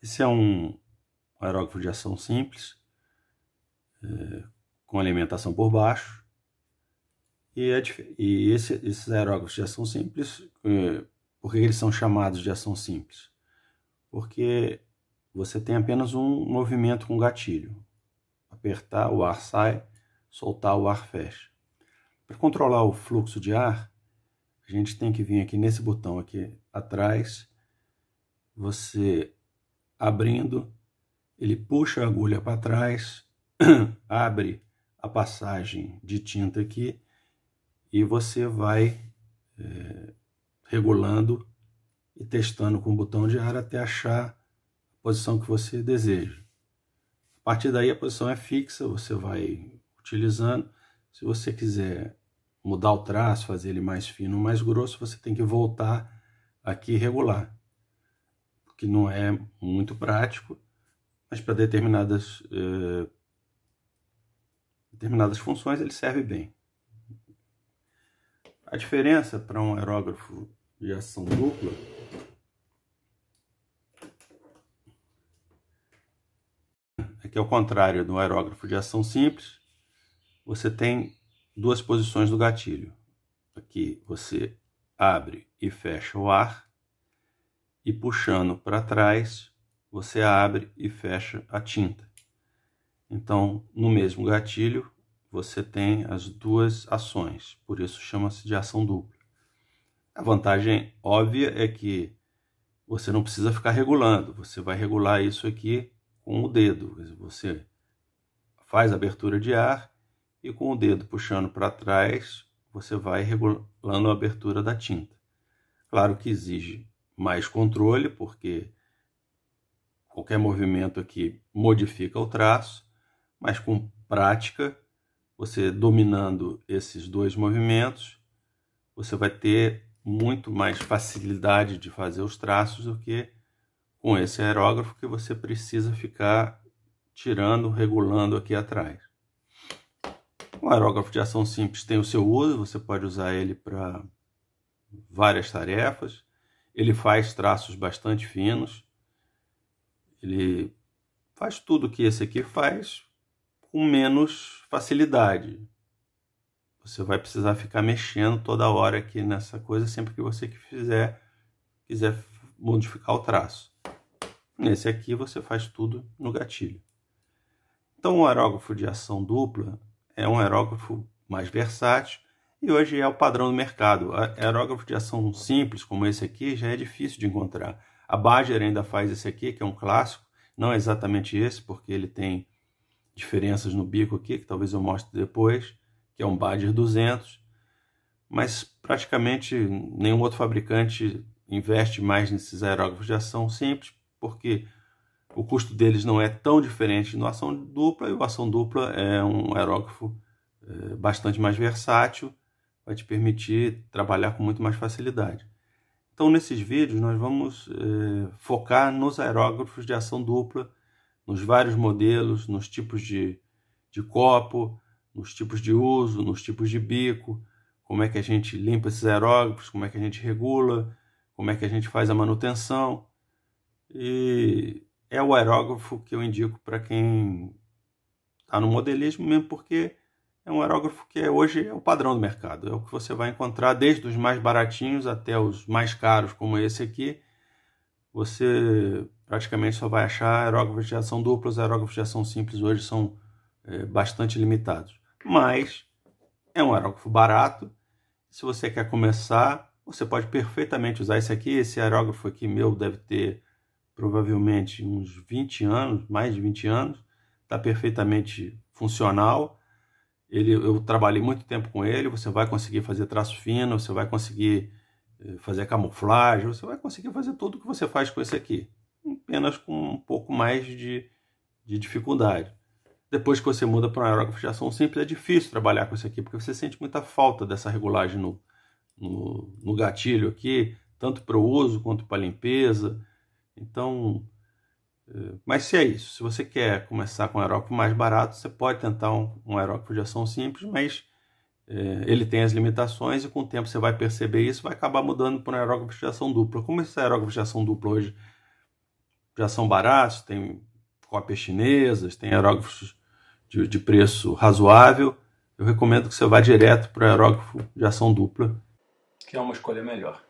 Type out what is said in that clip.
Esse é um aerógrafo de ação simples, é, com alimentação por baixo. E, é, e esse, esses aerógrafos de ação simples, é, por que eles são chamados de ação simples? Porque você tem apenas um movimento com gatilho. Apertar, o ar sai, soltar, o ar fecha. Para controlar o fluxo de ar, a gente tem que vir aqui nesse botão aqui atrás. Você Abrindo, ele puxa a agulha para trás, abre a passagem de tinta aqui e você vai é, regulando e testando com o botão de ar até achar a posição que você deseja. A partir daí a posição é fixa, você vai utilizando. Se você quiser mudar o traço, fazer ele mais fino ou mais grosso, você tem que voltar aqui e regular que não é muito prático, mas para determinadas, eh, determinadas funções ele serve bem. A diferença para um aerógrafo de ação dupla é que, ao contrário do aerógrafo de ação simples, você tem duas posições do gatilho. Aqui você abre e fecha o ar e puxando para trás, você abre e fecha a tinta. Então, no mesmo gatilho, você tem as duas ações, por isso chama-se de ação dupla. A vantagem óbvia é que você não precisa ficar regulando, você vai regular isso aqui com o dedo. Você faz a abertura de ar e com o dedo puxando para trás, você vai regulando a abertura da tinta. Claro que exige mais controle, porque qualquer movimento aqui modifica o traço, mas com prática, você dominando esses dois movimentos, você vai ter muito mais facilidade de fazer os traços do que com esse aerógrafo que você precisa ficar tirando, regulando aqui atrás. O aerógrafo de ação simples tem o seu uso, você pode usar ele para várias tarefas. Ele faz traços bastante finos. Ele faz tudo que esse aqui faz com menos facilidade. Você vai precisar ficar mexendo toda hora aqui nessa coisa sempre que você fizer quiser modificar o traço. Nesse aqui você faz tudo no gatilho. Então, o aerógrafo de ação dupla é um aerógrafo mais versátil e hoje é o padrão do mercado. Aerógrafo de ação simples como esse aqui já é difícil de encontrar. A Badger ainda faz esse aqui, que é um clássico, não é exatamente esse, porque ele tem diferenças no bico aqui, que talvez eu mostre depois, que é um Badger 200, mas praticamente nenhum outro fabricante investe mais nesses aerógrafos de ação simples, porque o custo deles não é tão diferente no ação dupla, e o ação dupla é um aerógrafo eh, bastante mais versátil, vai te permitir trabalhar com muito mais facilidade. Então, nesses vídeos, nós vamos eh, focar nos aerógrafos de ação dupla, nos vários modelos, nos tipos de, de copo, nos tipos de uso, nos tipos de bico, como é que a gente limpa esses aerógrafos, como é que a gente regula, como é que a gente faz a manutenção. E é o aerógrafo que eu indico para quem está no modelismo, mesmo porque é um aerógrafo que é, hoje é o padrão do mercado, é o que você vai encontrar desde os mais baratinhos até os mais caros, como esse aqui. Você praticamente só vai achar aerógrafos de ação dupla, aerógrafos de ação simples hoje são é, bastante limitados. Mas é um aerógrafo barato, se você quer começar, você pode perfeitamente usar esse aqui, esse aerógrafo aqui meu deve ter provavelmente uns 20 anos, mais de 20 anos, está perfeitamente funcional, ele, eu trabalhei muito tempo com ele, você vai conseguir fazer traço fino, você vai conseguir eh, fazer camuflagem, você vai conseguir fazer tudo o que você faz com esse aqui. Apenas com um pouco mais de, de dificuldade. Depois que você muda para um aerógrafo de ação simples, é difícil trabalhar com esse aqui, porque você sente muita falta dessa regulagem no, no, no gatilho aqui, tanto para o uso quanto para a limpeza. Então, eh, mas se é isso, se você quer começar com um aerógrafo mais barato, você pode tentar um, aerógrafo de ação simples, mas é, ele tem as limitações e com o tempo você vai perceber isso vai acabar mudando para um aerógrafo de ação dupla. Como esses aerógrafos de ação dupla hoje já são baratos, tem cópias chinesas, tem aerógrafos de, de preço razoável, eu recomendo que você vá direto para o aerógrafo de ação dupla. Que é uma escolha melhor.